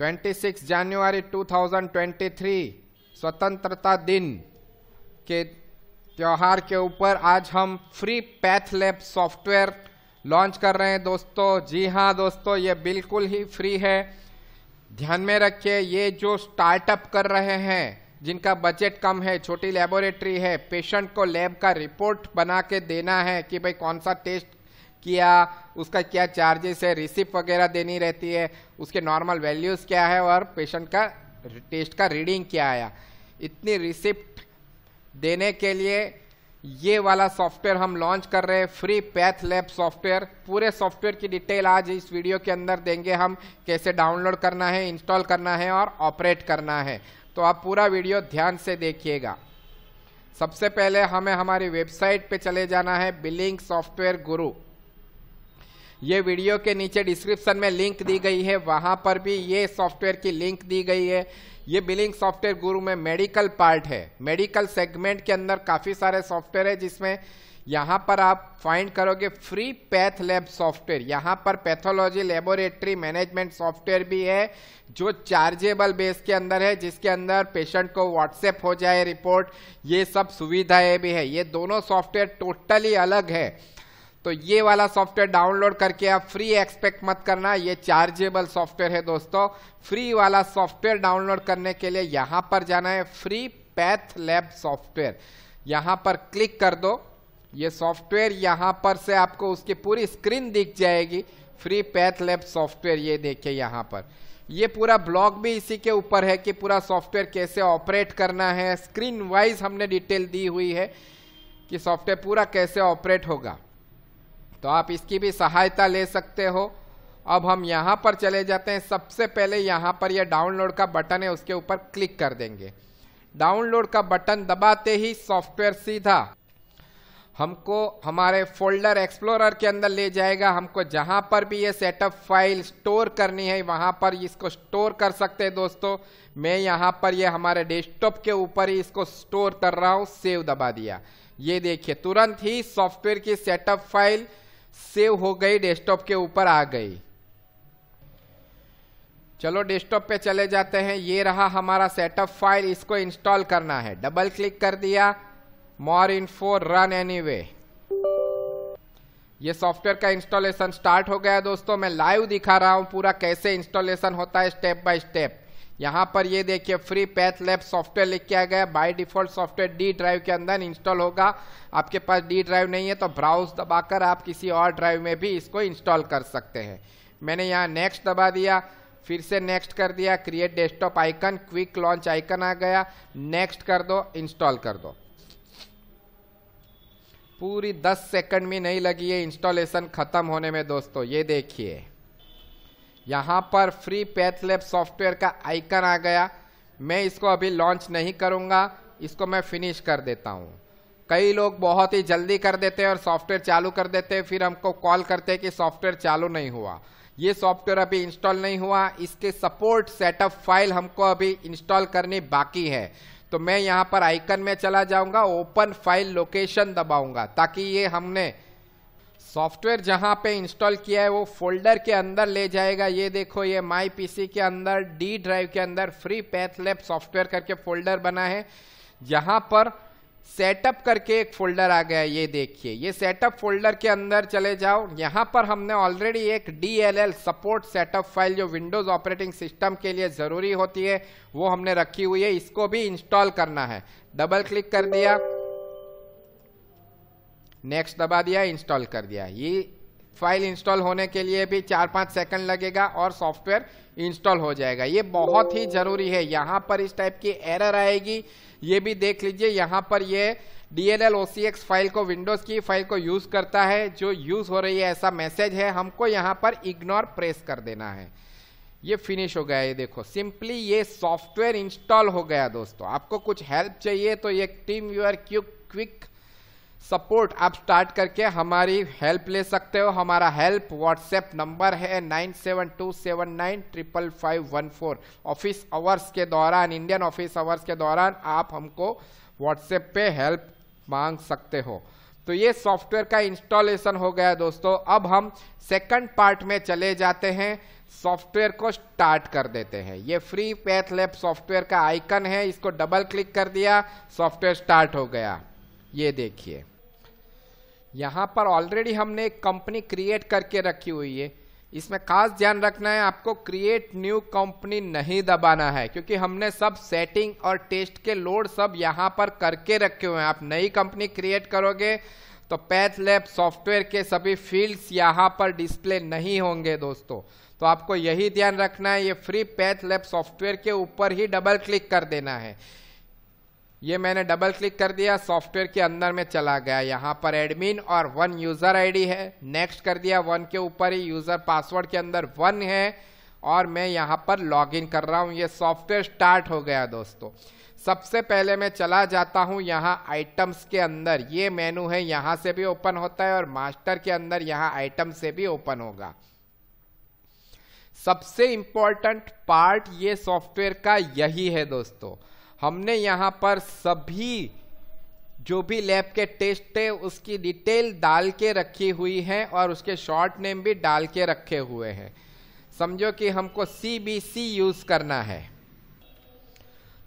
26 जनवरी 2023 स्वतंत्रता दिन के त्यौहार के ऊपर आज हम free path lab software launch कर रहे हैं दोस्तों जी हाँ दोस्तों ये बिल्कुल ही फ्री है ध्यान में रखिए ये जो स्टार्टअप कर रहे हैं जिनका बजट कम है छोटी लेबोरेटरी है पेशेंट को लैब का रिपोर्ट बना के देना है कि भाई कौन सा टेस्ट किया उसका क्या चार्जेस है रिसिप्ट वगैरह देनी रहती है उसके नॉर्मल वैल्यूज़ क्या है और पेशेंट का टेस्ट का रीडिंग क्या आया इतनी रिसिप्ट देने के लिए ये वाला सॉफ्टवेयर हम लॉन्च कर रहे हैं फ्री पैथ लैब सॉफ्टवेयर पूरे सॉफ्टवेयर की डिटेल आज इस वीडियो के अंदर देंगे हम कैसे डाउनलोड करना है इंस्टॉल करना है और ऑपरेट करना है तो आप पूरा वीडियो ध्यान से देखिएगा सबसे पहले हमें हमारी वेबसाइट पे चले जाना है बिलिंग सॉफ्टवेयर गुरु ये वीडियो के नीचे डिस्क्रिप्शन में लिंक दी गई है वहाँ पर भी ये सॉफ्टवेयर की लिंक दी गई है ये बिलिंग सॉफ्टवेयर गुरु में मेडिकल पार्ट है मेडिकल सेगमेंट के अंदर काफ़ी सारे सॉफ्टवेयर है जिसमें यहाँ पर आप फाइंड करोगे फ्री पैथ लैब सॉफ्टवेयर यहाँ पर पैथोलॉजी लेबोरेटरी मैनेजमेंट सॉफ्टवेयर भी है जो चार्जेबल बेस के अंदर है जिसके अंदर पेशेंट को व्हाट्सएप हो जाए रिपोर्ट ये सब सुविधाएं भी है ये दोनों सॉफ्टवेयर टोटली अलग है तो ये वाला सॉफ्टवेयर डाउनलोड करके आप फ्री एक्सपेक्ट मत करना ये चार्जेबल सॉफ्टवेयर है दोस्तों फ्री वाला सॉफ्टवेयर डाउनलोड करने के लिए यहां पर जाना है फ्री पैथ लैब सॉफ्टवेयर यहां पर क्लिक कर दो ये सॉफ्टवेयर यहां पर से आपको उसकी पूरी स्क्रीन दिख जाएगी फ्री पैथ लैब सॉफ्टवेयर ये देखिए यहां पर ये पूरा ब्लॉग भी इसी के ऊपर है कि पूरा सॉफ्टवेयर कैसे ऑपरेट करना है स्क्रीन वाइज हमने डिटेल दी हुई है कि सॉफ्टवेयर पूरा कैसे ऑपरेट होगा तो आप इसकी भी सहायता ले सकते हो अब हम यहाँ पर चले जाते हैं सबसे पहले यहाँ पर यह डाउनलोड का बटन है उसके ऊपर क्लिक कर देंगे डाउनलोड का बटन दबाते ही सॉफ्टवेयर सीधा हमको हमारे फोल्डर एक्सप्लोरर के अंदर ले जाएगा हमको जहाँ पर भी ये सेटअप फाइल स्टोर करनी है वहाँ पर इसको स्टोर कर सकते हैं दोस्तों मैं यहाँ पर ये हमारे डेस्कटॉप के ऊपर ही इसको स्टोर कर रहा हूँ सेव दबा दिया ये देखिए तुरंत ही सॉफ्टवेयर की सेटअप फाइल सेव हो गई डेस्कटॉप के ऊपर आ गई चलो डेस्कटॉप पे चले जाते हैं ये रहा हमारा सेटअप फाइल इसको इंस्टॉल करना है डबल क्लिक कर दिया मोर इन्फो रन एनीवे ये सॉफ्टवेयर का इंस्टॉलेशन स्टार्ट हो गया दोस्तों मैं लाइव दिखा रहा हूं पूरा कैसे इंस्टॉलेशन होता है स्टेप बाय स्टेप यहाँ पर ये देखिए फ्री पैथ लैब सॉफ्टवेयर लिख किया गया by default software D drive के अंदर इंस्टॉल होगा आपके पास डी ड्राइव नहीं है तो ब्राउज दबाकर आप किसी और ड्राइव में भी इसको इंस्टॉल कर सकते हैं मैंने यहाँ नेक्स्ट दबा दिया फिर से नेक्स्ट कर दिया create desktop icon quick launch icon आ गया नेक्स्ट कर दो इंस्टॉल कर दो पूरी 10 सेकंड में नहीं लगी है इंस्टॉलेशन खत्म होने में दोस्तों ये देखिए यहाँ पर फ्री पैथ लैब सॉफ्टवेयर का आइकन आ गया मैं इसको अभी लॉन्च नहीं करूँगा इसको मैं फिनिश कर देता हूँ कई लोग बहुत ही जल्दी कर देते हैं और सॉफ्टवेयर चालू कर देते हैं फिर हमको कॉल करते हैं कि सॉफ्टवेयर चालू नहीं हुआ ये सॉफ्टवेयर अभी इंस्टॉल नहीं हुआ इसके सपोर्ट सेटअप फाइल हमको अभी इंस्टॉल करनी बाकी है तो मैं यहाँ पर आइकन में चला जाऊँगा ओपन फाइल लोकेशन दबाऊँगा ताकि ये हमने सॉफ्टवेयर जहां पे इंस्टॉल किया है वो फोल्डर के अंदर ले जाएगा ये देखो ये माई पीसी के अंदर डी ड्राइव के अंदर फ्री पैथ लैब सॉफ्टवेयर करके फोल्डर बना है जहां पर सेटअप करके एक फोल्डर आ गया ये देखिए ये सेटअप फोल्डर के अंदर चले जाओ यहाँ पर हमने ऑलरेडी एक DLL सपोर्ट सेटअप फाइल जो विंडोज ऑपरेटिंग सिस्टम के लिए ज़रूरी होती है वो हमने रखी हुई है इसको भी इंस्टॉल करना है डबल क्लिक कर दिया नेक्स्ट दबा दिया इंस्टॉल कर दिया ये फाइल इंस्टॉल होने के लिए भी चार पाँच सेकंड लगेगा और सॉफ्टवेयर इंस्टॉल हो जाएगा ये बहुत ही जरूरी है यहाँ पर इस टाइप की एरर आएगी ये भी देख लीजिए यहाँ पर ये डी एल फाइल को विंडोज की फाइल को यूज करता है जो यूज हो रही है ऐसा मैसेज है हमको यहाँ पर इग्नोर प्रेस कर देना है ये फिनिश हो गया ये देखो सिंपली ये सॉफ्टवेयर इंस्टॉल हो गया दोस्तों आपको कुछ हेल्प चाहिए तो ये team viewer Q quick support आप स्टार्ट करके हमारी हेल्प ले सकते हो हमारा हेल्प व्हाट्सएप नंबर है nine seven two seven nine triple five one four office hours के दौरान इंडियन ऑफिस आवर्स के दौरान आप हमको व्हाट्सएप पे हेल्प मांग सकते हो तो ये सॉफ्टवेयर का इंस्टॉलेशन हो गया दोस्तों अब हम सेकंड पार्ट में चले जाते हैं सॉफ्टवेयर को स्टार्ट कर देते हैं ये फ्री पैथ लैब सॉफ्टवेयर का आइकन है इसको डबल क्लिक कर दिया सॉफ्टवेयर स्टार्ट हो गया ये देखिए यहाँ पर ऑलरेडी हमने एक कंपनी क्रिएट करके रखी हुई है इसमें खास ध्यान रखना है आपको क्रिएट न्यू कंपनी नहीं दबाना है क्योंकि हमने सब सेटिंग और टेस्ट के लोड सब यहाँ पर करके रखे हुए हैं आप नई कंपनी क्रिएट करोगे तो पैथ लैब सॉफ्टवेयर के सभी फील्ड्स यहाँ पर डिस्प्ले नहीं होंगे दोस्तों तो आपको यही ध्यान रखना है ये फ्री पैथ लैब सॉफ्टवेयर के ऊपर ही डबल क्लिक कर देना है ये मैंने डबल क्लिक कर दिया सॉफ्टवेयर के अंदर में चला गया यहाँ पर एडमिन और वन यूज़र आईडी है नेक्स्ट कर दिया वन के ऊपर ही यूज़र पासवर्ड के अंदर वन है और मैं यहाँ पर लॉगिन कर रहा हूँ ये सॉफ्टवेयर स्टार्ट हो गया दोस्तों सबसे पहले मैं चला जाता हूँ यहाँ आइटम्स के अंदर ये मेनू है यहाँ से भी ओपन होता है और मास्टर के अंदर यहाँ आइटम से भी ओपन होगा सबसे इंपॉर्टेंट पार्ट ये सॉफ्टवेयर का यही है दोस्तों हमने यहाँ पर सभी जो भी लैब के टेस्ट थे उसकी डिटेल डाल के रखी हुई है और उसके शॉर्ट नेम भी डाल के रखे हुए हैं समझो कि हमको सी बी सी यूज़ करना है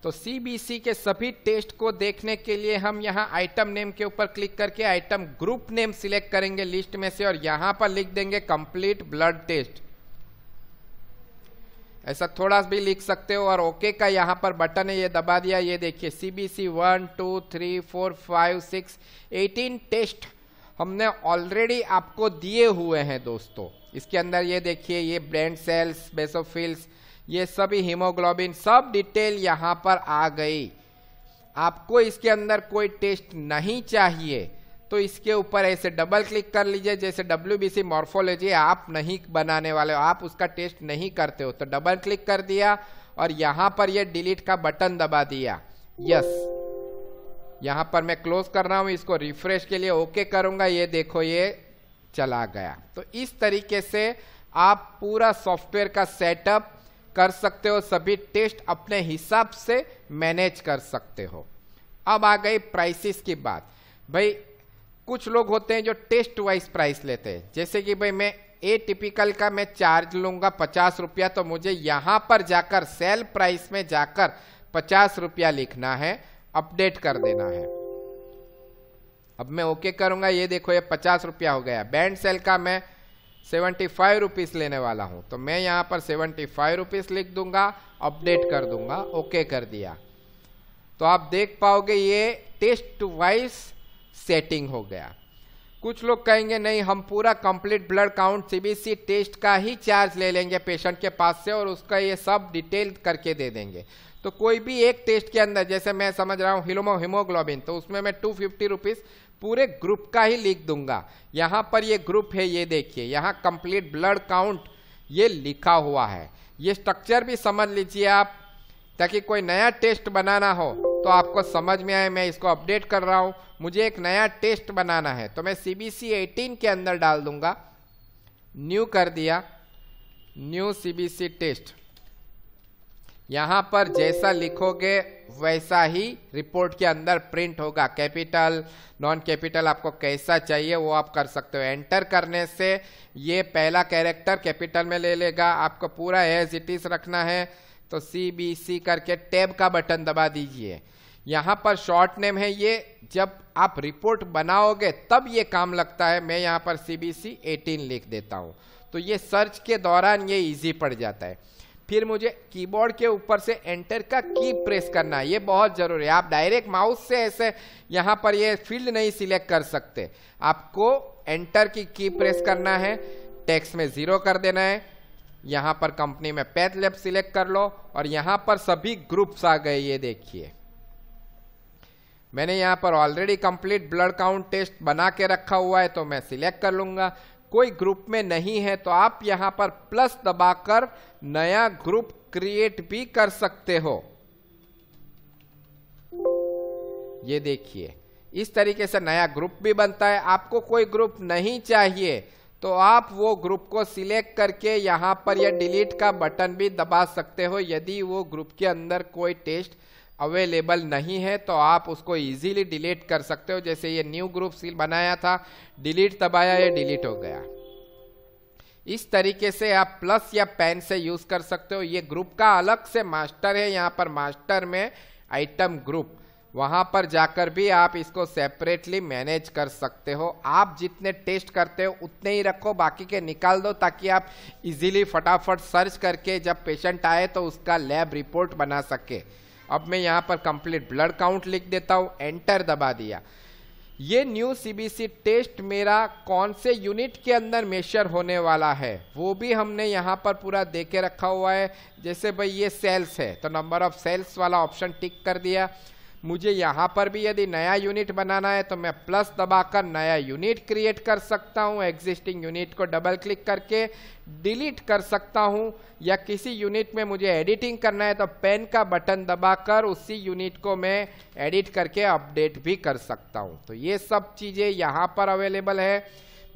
तो सी के सभी टेस्ट को देखने के लिए हम यहाँ आइटम नेम के ऊपर क्लिक करके आइटम ग्रुप नेम सिलेक्ट करेंगे लिस्ट में से और यहाँ पर लिख देंगे कंप्लीट ब्लड टेस्ट ऐसा थोड़ा भी लिख सकते हो और ओके का यहाँ पर बटन है ये दबा दिया ये देखिए C B C one two three four five six eighteen test हमने ऑलरेडी आपको दिए हुए हैं दोस्तों इसके अंदर ये देखिए ये ब्रेंड सेल्स बेसोफिल्स ये सभी हीमोग्लोबिन सब डिटेल यहाँ पर आ गई आपको इसके अंदर कोई टेस्ट नहीं चाहिए तो इसके ऊपर ऐसे डबल क्लिक कर लीजिए जैसे डब्ल्यू मॉर्फोलॉजी आप नहीं बनाने वाले हो आप उसका टेस्ट नहीं करते हो तो डबल क्लिक कर दिया और यहाँ पर ये डिलीट का बटन दबा दिया यस यहाँ पर मैं क्लोज कर रहा हूँ इसको रिफ्रेश के लिए ओके करूँगा ये देखो ये चला गया तो इस तरीके से आप पूरा सॉफ्टवेयर का सेटअप कर सकते हो सभी टेस्ट अपने हिसाब से मैनेज कर सकते हो अब आ गई प्राइसिस की बात भाई कुछ लोग होते हैं जो टेस्ट वाइज प्राइस लेते हैं जैसे कि भाई मैं ए टिपिकल का मैं चार्ज लूंगा पचास रुपया तो मुझे यहां पर जाकर सेल प्राइस में जाकर पचास रुपया लिखना है अपडेट कर देना है अब मैं ओके करूंगा ये देखो ये पचास रुपया हो गया बैंड सेल का मैं सेवेंटी फाइव रुपीज़ लेने वाला हूं तो मैं यहां पर सेवेंटी फाइव रुपीज़ लिख दूंगा अपडेट कर दूंगा ओके कर दिया तो आप देख पाओगे ये टेस्ट वाइज सेटिंग हो गया कुछ लोग कहेंगे नहीं हम पूरा complete blood count CBC test का ही चार्ज ले लेंगे पेशेंट के पास से और उसका ये सब डिटेल करके दे देंगे तो कोई भी एक टेस्ट के अंदर जैसे मैं समझ रहा हूँ हिलोमो हिमोग्लोबिन तो उसमें मैं टू फिफ्टी रुपीज़ पूरे ग्रुप का ही लिख दूंगा यहाँ पर ये ग्रुप है ये देखिए यहाँ कंप्लीट ब्लड काउंट ये लिखा हुआ है ये स्ट्रक्चर भी समझ लीजिए आप ताकि कोई नया टेस्ट बनाना हो तो आपको समझ में आए मैं इसको अपडेट कर रहा हूँ मुझे एक नया टेस्ट बनाना है तो मैं सी बी सी एटीन के अंदर डाल दूंगा न्यू कर दिया new C B C test यहाँ पर जैसा लिखोगे वैसा ही रिपोर्ट के अंदर प्रिंट होगा कैपिटल नॉन कैपिटल आपको कैसा चाहिए वो आप कर सकते हो एंटर करने से ये पहला कैरेक्टर कैपिटल में ले लेगा आपको पूरा एज इट इज रखना है तो सी बी सी करके टैब का बटन दबा दीजिए यहाँ पर शॉर्ट नेम है ये जब आप रिपोर्ट बनाओगे तब ये काम लगता है मैं यहाँ पर सी बी सी एटीन लिख देता हूँ तो ये सर्च के दौरान ये इजी पड़ जाता है फिर मुझे कीबोर्ड के ऊपर से एंटर का की प्रेस करना है ये बहुत ज़रूरी है आप डायरेक्ट माउस से ऐसे यहाँ पर ये फील्ड नहीं सिलेक्ट कर सकते आपको एंटर की की प्रेस करना है टेक्स्ट में ज़ीरो कर देना है यहाँ पर कंपनी में पैथ लैब सिलेक्ट कर लो और यहाँ पर सभी ग्रुप्स आ गए ये देखिए मैंने यहाँ पर already complete blood count test बना के रखा हुआ है तो मैं सिलेक्ट कर लूंगा कोई ग्रुप में नहीं है तो आप यहाँ पर प्लस दबाकर नया ग्रुप क्रिएट भी कर सकते हो ये देखिए इस तरीके से नया ग्रुप भी बनता है आपको कोई ग्रुप नहीं चाहिए तो आप वो ग्रुप को सिलेक्ट करके यहाँ पर यह डिलीट का बटन भी दबा सकते हो यदि वो ग्रुप के अंदर कोई टेस्ट अवेलेबल नहीं है तो आप उसको इजीली डिलीट कर सकते हो जैसे ये न्यू ग्रुप सील बनाया था डिलीट दबाया ये डिलीट हो गया इस तरीके से आप प्लस या पेन से यूज कर सकते हो ये ग्रुप का अलग से मास्टर है यहाँ पर मास्टर में आइटम ग्रुप वहाँ पर जाकर भी आप इसको सेपरेटली मैनेज कर सकते हो आप जितने टेस्ट करते हो उतने ही रखो बाकी के निकाल दो ताकि आप इजीली फटाफट सर्च करके जब पेशेंट आए तो उसका लैब रिपोर्ट बना सके अब मैं यहाँ पर कंप्लीट ब्लड काउंट लिख देता हूँ एंटर दबा दिया ये न्यू सीबीसी टेस्ट मेरा कौन से यूनिट के अंदर मेशर होने वाला है वो भी हमने यहाँ पर पूरा दे के रखा हुआ है जैसे भाई ये सेल्स है तो नंबर ऑफ सेल्स वाला ऑप्शन टिक कर दिया मुझे यहाँ पर भी यदि नया यूनिट बनाना है तो मैं प्लस दबाकर नया यूनिट क्रिएट कर सकता हूँ एग्जिस्टिंग यूनिट को डबल क्लिक करके डिलीट कर सकता हूँ या किसी यूनिट में मुझे एडिटिंग करना है तो पेन का बटन दबाकर उसी यूनिट को मैं एडिट करके अपडेट भी कर सकता हूँ तो ये सब चीज़ें यहाँ पर अवेलेबल है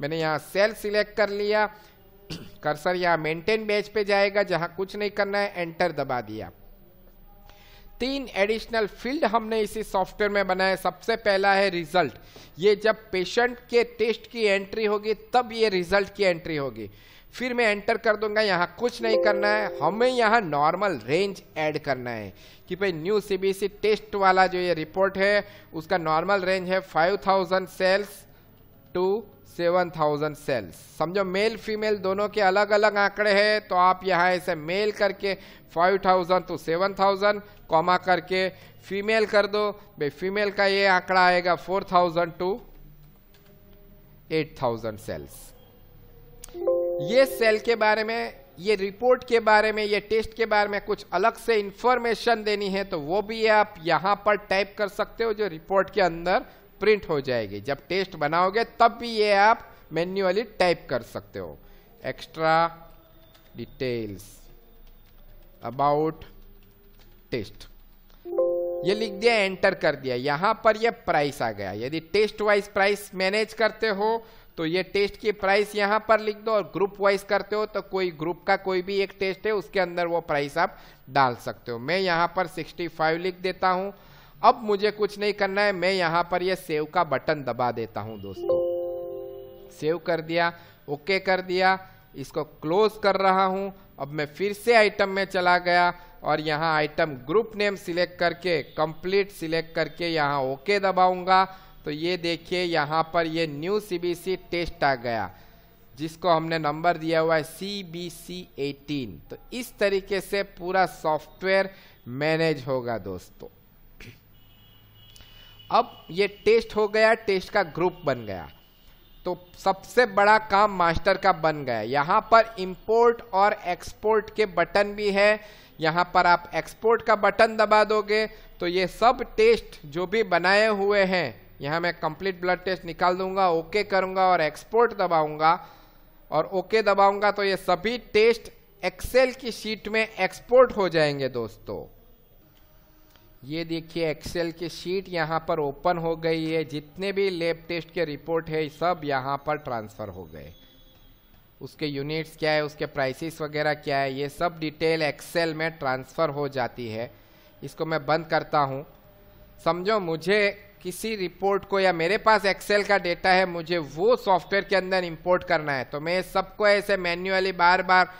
मैंने यहाँ सेल सिलेक्ट कर लिया कर्सर यहाँ मेंटेन बेच पे जाएगा जहाँ कुछ नहीं करना है एंटर दबा दिया तीन एडिशनल फील्ड हमने इसी सॉफ्टवेयर में बनाए सबसे पहला है रिजल्ट ये जब पेशेंट के टेस्ट की एंट्री होगी तब ये रिजल्ट की एंट्री होगी फिर मैं एंटर कर दूंगा यहाँ कुछ नहीं करना है हमें यहाँ नॉर्मल रेंज ऐड करना है कि भाई न्यू सीबीसी टेस्ट वाला जो ये रिपोर्ट है उसका नॉर्मल रेंज है 5000 cells two seven thousand cells समझो मेल फीमेल दोनों के अलग अलग आंकड़े हैं तो आप यहाँ इसे मेल करके five thousand two seven thousand comma करके फीमेल कर दो भाई फीमेल का ये आंकड़ा आएगा four thousand two eight thousand cells ये सेल के बारे में ये रिपोर्ट के बारे में ये टेस्ट के बारे में कुछ अलग से इंफॉर्मेशन देनी है तो वो भी आप यहाँ पर टाइप कर सकते हो जो रिपोर्ट के अंदर प्रिंट हो जाएगी जब टेस्ट बनाओगे तब भी ये आप मैन्युअली टाइप कर सकते हो एक्स्ट्रा डिटेल्स अबाउट टेस्ट ये लिख दिया एंटर कर दिया यहां पर ये प्राइस आ गया यदि टेस्ट वाइज प्राइस मैनेज करते हो तो ये टेस्ट की प्राइस यहां पर लिख दो और ग्रुप वाइज करते हो तो कोई ग्रुप का कोई भी एक टेस्ट है उसके अंदर वो प्राइस आप डाल सकते हो मैं यहां पर 65 लिख देता हूं अब मुझे कुछ नहीं करना है मैं यहाँ पर यह सेव का बटन दबा देता हूँ दोस्तों सेव कर दिया ओके कर दिया इसको क्लोज कर रहा हूं अब मैं फिर से आइटम में चला गया और यहाँ आइटम ग्रुप नेम सिलेक्ट करके कंप्लीट सिलेक्ट करके यहाँ ओके दबाऊंगा तो ये देखिए यहां पर ये न्यू सीबीसी टेस्ट आ गया जिसको हमने नंबर दिया हुआ है सी बी सी एटीन तो इस तरीके से पूरा सॉफ्टवेयर मैनेज होगा दोस्तों अब ये टेस्ट हो गया टेस्ट का ग्रुप बन गया तो सबसे बड़ा काम मास्टर का बन गया यहाँ पर इंपोर्ट और एक्सपोर्ट के बटन भी है यहाँ पर आप एक्सपोर्ट का बटन दबा दोगे तो ये सब टेस्ट जो भी बनाए हुए हैं यहाँ मैं कंप्लीट ब्लड टेस्ट निकाल दूंगा ओके करूंगा और एक्सपोर्ट दबाऊंगा और ओके दबाऊंगा तो ये सभी टेस्ट एक्सेल की शीट में एक्सपोर्ट हो जाएंगे दोस्तों ये देखिए एक्सेल की शीट यहाँ पर ओपन हो गई है जितने भी लेब टेस्ट के रिपोर्ट है सब यहाँ पर ट्रांसफ़र हो गए उसके यूनिट्स क्या है उसके प्राइसेस वगैरह क्या है ये सब डिटेल एक्सेल में ट्रांसफ़र हो जाती है इसको मैं बंद करता हूँ समझो मुझे किसी रिपोर्ट को या मेरे पास एक्सेल का डेटा है मुझे वो सॉफ्टवेयर के अंदर इम्पोर्ट करना है तो मैं सबको ऐसे मैन्युअली बार बार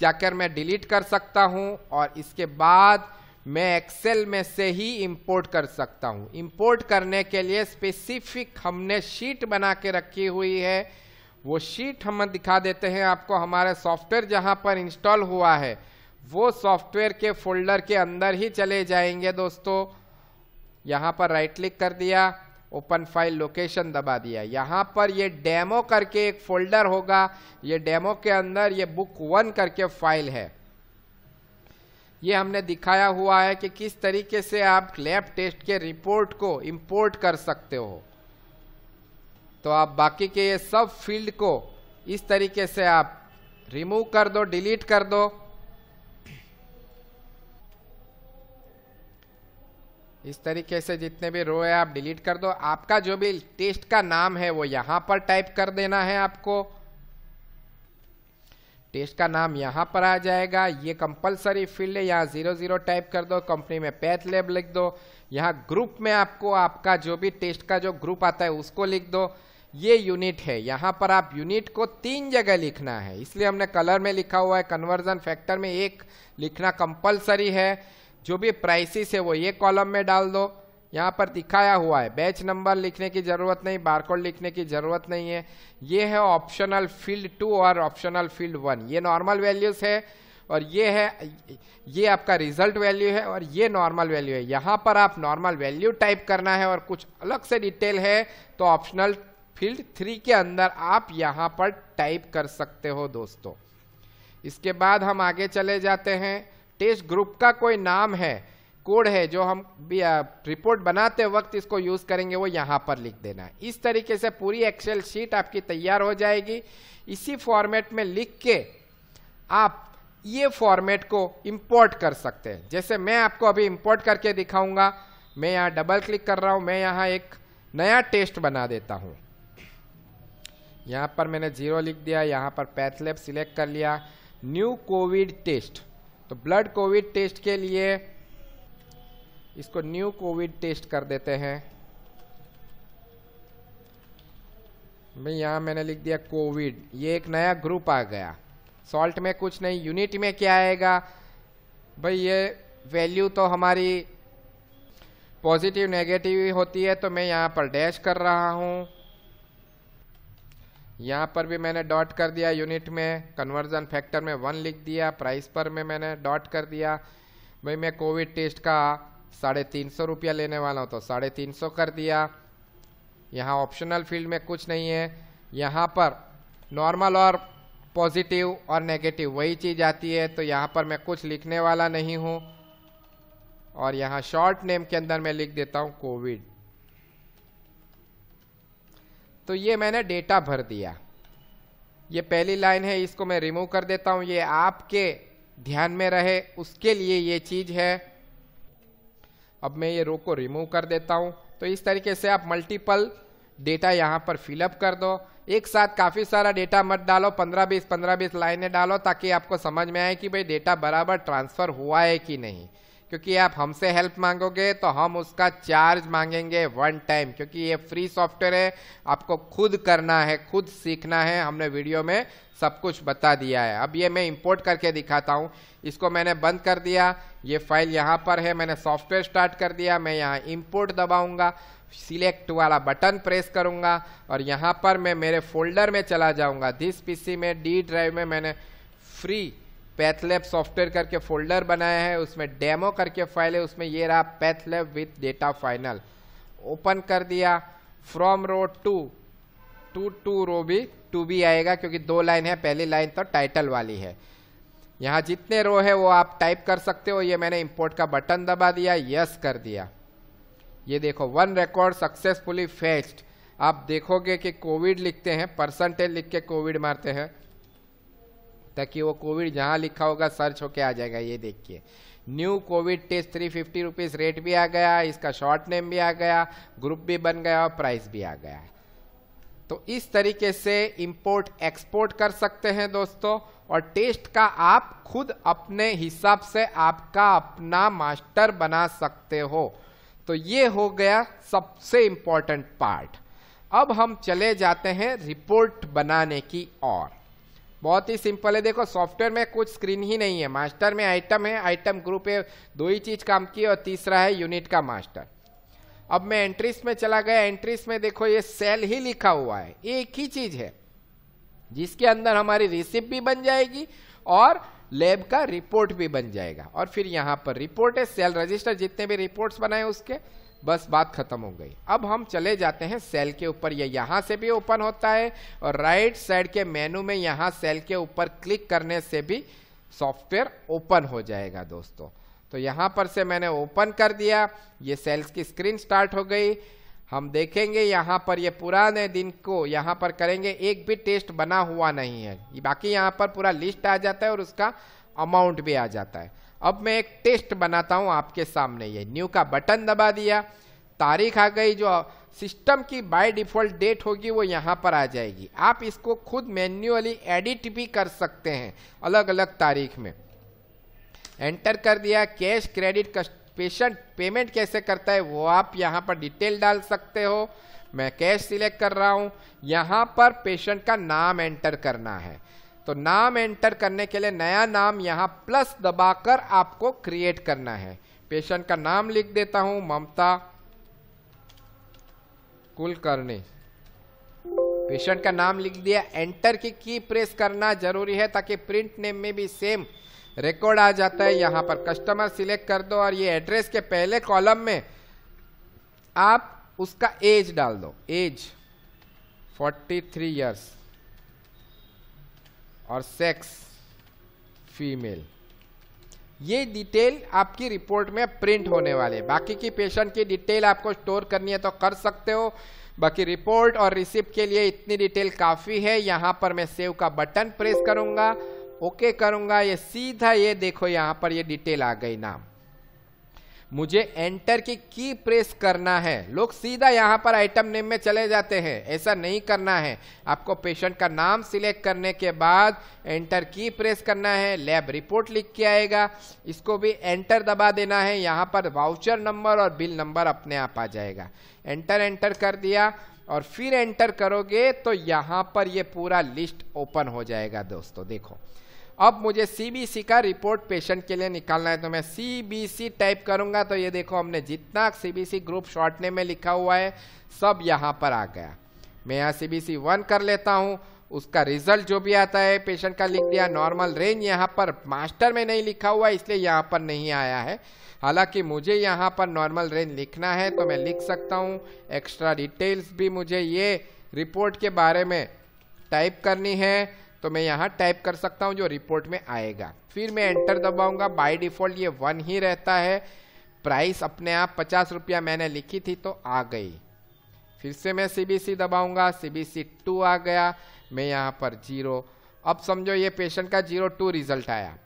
जाकर मैं डिलीट कर सकता हूँ और इसके बाद मैं एक्सेल में से ही इंपोर्ट कर सकता हूँ इंपोर्ट करने के लिए स्पेसिफिक हमने शीट बना के रखी हुई है वो शीट हम दिखा देते हैं आपको हमारे सॉफ्टवेयर जहां पर इंस्टॉल हुआ है वो सॉफ्टवेयर के फोल्डर के अंदर ही चले जाएंगे दोस्तों यहाँ पर राइट क्लिक कर दिया ओपन फाइल लोकेशन दबा दिया यहाँ पर ये डेमो करके एक फोल्डर होगा ये डेमो के अंदर ये बुक वन करके फाइल है ये हमने दिखाया हुआ है कि किस तरीके से आप लैब टेस्ट के रिपोर्ट को इंपोर्ट कर सकते हो तो आप बाकी के ये सब फील्ड को इस तरीके से आप रिमूव कर दो डिलीट कर दो इस तरीके से जितने भी रो है आप डिलीट कर दो आपका जो भी टेस्ट का नाम है वो यहां पर टाइप कर देना है आपको टेस्ट का नाम यहाँ पर आ जाएगा ये कंपलसरी फील्ड है यहाँ जीरो जीरो टाइप कर दो कंपनी में पैथ लेब लिख दो यहाँ ग्रुप में आपको आपका जो भी टेस्ट का जो ग्रुप आता है उसको लिख दो ये यूनिट है यहाँ पर आप यूनिट को तीन जगह लिखना है इसलिए हमने कलर में लिखा हुआ है कन्वर्जन फैक्टर में एक लिखना कंपलसरी है जो भी प्राइसिस है वो ये कॉलम में डाल दो यहाँ पर दिखाया हुआ है बैच नंबर लिखने की ज़रूरत नहीं बारकोड लिखने की ज़रूरत नहीं है ये है ऑप्शनल फील्ड टू और ऑप्शनल फील्ड वन ये नॉर्मल वैल्यूज है और ये है ये आपका रिजल्ट वैल्यू है और ये नॉर्मल वैल्यू है यहाँ पर आप नॉर्मल वैल्यू टाइप करना है और कुछ अलग से डिटेल है तो ऑप्शनल फील्ड थ्री के अंदर आप यहाँ पर टाइप कर सकते हो दोस्तों इसके बाद हम आगे चले जाते हैं टेस्ट ग्रुप का कोई नाम है कोड है जो हम रिपोर्ट बनाते वक्त इसको यूज करेंगे वो यहाँ पर लिख देना है इस तरीके से पूरी एक्सेल शीट आपकी तैयार हो जाएगी इसी फॉर्मेट में लिख के आप ये फॉर्मेट को इंपोर्ट कर सकते हैं जैसे मैं आपको अभी इंपोर्ट करके दिखाऊंगा मैं यहाँ डबल क्लिक कर रहा हूँ मैं यहाँ एक नया टेस्ट बना देता हूँ यहाँ पर मैंने जीरो लिख दिया यहाँ पर पैथलेप सिलेक्ट कर लिया न्यू कोविड टेस्ट तो ब्लड कोविड टेस्ट के लिए इसको न्यू कोविड टेस्ट कर देते हैं भाई यहाँ मैंने लिख दिया कोविड ये एक नया ग्रुप आ गया सॉल्ट में कुछ नहीं यूनिट में क्या आएगा भाई ये वैल्यू तो हमारी पॉजिटिव नेगेटिव ही होती है तो मैं यहाँ पर डैश कर रहा हूँ यहाँ पर भी मैंने डॉट कर दिया यूनिट में कन्वर्जन फैक्टर में वन लिख दिया प्राइस पर में मैंने डॉट कर दिया भाई मैं कोविड टेस्ट का साढ़े तीन सौ रुपया लेने वाला हूँ तो साढ़े तीन सौ कर दिया यहाँ ऑप्शनल फील्ड में कुछ नहीं है यहाँ पर नॉर्मल और पॉजिटिव और नेगेटिव वही चीज़ आती है तो यहाँ पर मैं कुछ लिखने वाला नहीं हूँ और यहाँ शॉर्ट नेम के अंदर मैं लिख देता हूँ कोविड तो ये मैंने डेटा भर दिया ये पहली लाइन है इसको मैं रिमूव कर देता हूँ ये आपके ध्यान में रहे उसके लिए ये चीज़ है अब मैं ये रो को रिमूव कर देता हूँ तो इस तरीके से आप मल्टीपल डेटा यहाँ पर फिलअप कर दो एक साथ काफ़ी सारा डेटा मत डालो 15-20 15-20 लाइनें डालो ताकि आपको समझ में आए कि भाई डेटा बराबर ट्रांसफ़र हुआ है कि नहीं क्योंकि आप हमसे हेल्प मांगोगे तो हम उसका चार्ज मांगेंगे वन टाइम क्योंकि ये फ्री सॉफ्टवेयर है आपको खुद करना है खुद सीखना है हमने वीडियो में सब कुछ बता दिया है अब ये मैं इंपोर्ट करके दिखाता हूँ इसको मैंने बंद कर दिया ये फाइल यहाँ पर है मैंने सॉफ्टवेयर स्टार्ट कर दिया मैं यहाँ इम्पोर्ट दबाऊँगा सिलेक्ट वाला बटन प्रेस करूँगा और यहाँ पर मैं मेरे फोल्डर में चला जाऊँगा दिस पीसी में डी ड्राइव में मैंने फ्री पैथलैब सॉफ्टवेयर करके फोल्डर बनाया है उसमें डेमो करके फाइल है उसमें ये रहा pathlab with data final open कर दिया from row two to two row भी टू भी आएगा क्योंकि दो लाइन है पहली लाइन तो टाइटल वाली है यहाँ जितने रो है वो आप टाइप कर सकते हो ये मैंने इंपोर्ट का बटन दबा दिया यस कर दिया ये देखो वन रिकॉर्ड सक्सेसफुली फेस्ट आप देखोगे कि कोविड लिखते हैं परसेंटेज लिख के कोविड मारते हैं ताकि वो कोविड जहाँ लिखा होगा सर्च होके आ जाएगा ये देखिए new covid test three fifty rupees rate भी आ गया इसका शॉर्ट नेम भी आ गया ग्रुप भी बन गया और प्राइस भी आ गया तो इस तरीके से इंपोर्ट एक्सपोर्ट कर सकते हैं दोस्तों और टेस्ट का आप खुद अपने हिसाब से आपका अपना मास्टर बना सकते हो तो ये हो गया सबसे इंपॉर्टेंट पार्ट अब हम चले जाते हैं रिपोर्ट बनाने की ओर बहुत ही सिंपल है देखो सॉफ्टवेयर में कुछ स्क्रीन ही नहीं है मास्टर में आइटम है आइटम ग्रुप है दो ही चीज़ काम की और तीसरा है यूनिट का मास्टर अब मैं एंट्रीज में चला गया एंट्रीज में देखो ये सेल ही लिखा हुआ है एक ही चीज़ है जिसके अंदर हमारी रिसिप्ट भी बन जाएगी और लैब का रिपोर्ट भी बन जाएगा और फिर यहाँ पर रिपोर्ट है सेल रजिस्टर जितने भी रिपोर्ट्स बनाए उसके बस बात खत्म हो गई अब हम चले जाते हैं सेल के ऊपर ये यहाँ से भी ओपन होता है और राइट साइड के मेनू में यहाँ सेल के ऊपर क्लिक करने से भी सॉफ्टवेयर ओपन हो जाएगा दोस्तों तो यहाँ पर से मैंने ओपन कर दिया ये सेल्स की स्क्रीन स्टार्ट हो गई हम देखेंगे यहाँ पर ये पुराने दिन को यहाँ पर करेंगे एक भी टेस्ट बना हुआ नहीं है बाकी यहाँ पर पूरा लिस्ट आ जाता है और उसका अमाउंट भी आ जाता है अब मैं एक टेस्ट बनाता हूँ आपके सामने ये न्यू का बटन दबा दिया तारीख आ गई जो सिस्टम की बाय डिफ़ॉल्ट डेट होगी वो यहाँ पर आ जाएगी आप इसको खुद मैन्युअली एडिट भी कर सकते हैं अलग अलग तारीख में एंटर कर दिया कैश क्रेडिट पेशेंट पेमेंट कैसे करता है वो आप यहाँ पर डिटेल डाल सकते हो मैं कैश सिलेक्ट कर रहा हूँ यहाँ पर पेशेंट का नाम एंटर करना है तो नाम एंटर करने के लिए नया नाम यहाँ प्लस दबाकर आपको क्रिएट करना है पेशेंट का नाम लिख देता हूं ममता कुलकर्णी पेशेंट का नाम लिख दिया एंटर की की प्रेस करना जरूरी है ताकि प्रिंट नेम में भी सेम रिकॉर्ड आ जाता है यहाँ पर कस्टमर सिलेक्ट कर दो और ये एड्रेस के पहले कॉलम में आप उसका एज डाल दो एज 43 थ्री ईयर्स और सेक्स फीमेल ये डिटेल आपकी रिपोर्ट में प्रिंट होने वाले बाकी की पेशेंट की डिटेल आपको स्टोर करनी है तो कर सकते हो बाकी रिपोर्ट और रिसिप्ट के लिए इतनी डिटेल काफ़ी है यहां पर मैं सेव का बटन प्रेस करूंगा ओके करूंगा ये सीधा ये देखो यहां पर ये डिटेल आ गई नाम मुझे एंटर की की प्रेस करना है लोग सीधा यहाँ पर आइटम नेम में चले जाते हैं ऐसा नहीं करना है आपको पेशेंट का नाम सिलेक्ट करने के बाद एंटर की प्रेस करना है लैब रिपोर्ट लिख के आएगा इसको भी एंटर दबा देना है यहाँ पर वाउचर नंबर और बिल नंबर अपने आप आ जाएगा एंटर एंटर कर दिया और फिर एंटर करोगे तो यहाँ पर यह पूरा लिस्ट ओपन हो जाएगा दोस्तों देखो अब मुझे सीबीसी का रिपोर्ट पेशेंट के लिए निकालना है तो मैं सीबीसी टाइप करूंगा तो ये देखो हमने जितना सीबीसी ग्रुप शॉर्टने में लिखा हुआ है सब यहाँ पर आ गया मैं यहाँ सीबीसी वन कर लेता हूँ उसका रिजल्ट जो भी आता है पेशेंट का लिख दिया नॉर्मल रेंज यहाँ पर मास्टर में नहीं लिखा हुआ इसलिए यहाँ पर नहीं आया है हालांकि मुझे यहाँ पर नॉर्मल रेंज लिखना है तो मैं लिख सकता हूँ एक्स्ट्रा डिटेल्स भी मुझे ये रिपोर्ट के बारे में टाइप करनी है तो मैं यहाँ टाइप कर सकता हूँ जो रिपोर्ट में आएगा फिर मैं एंटर दबाऊंगा बाय डिफॉल्ट ये वन ही रहता है प्राइस अपने आप पचास रुपया मैंने लिखी थी तो आ गई फिर से मैं सी बी सी दबाऊंगा सी बी सी टू आ गया मैं यहाँ पर जीरो अब समझो ये पेशेंट का जीरो टू रिजल्ट आया